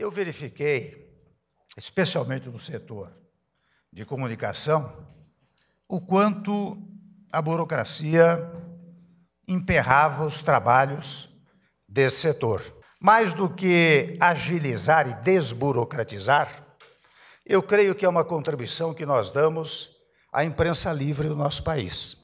Eu verifiquei, especialmente no setor de comunicação, o quanto a burocracia emperrava os trabalhos desse setor. Mais do que agilizar e desburocratizar, eu creio que é uma contribuição que nós damos à imprensa livre do nosso país.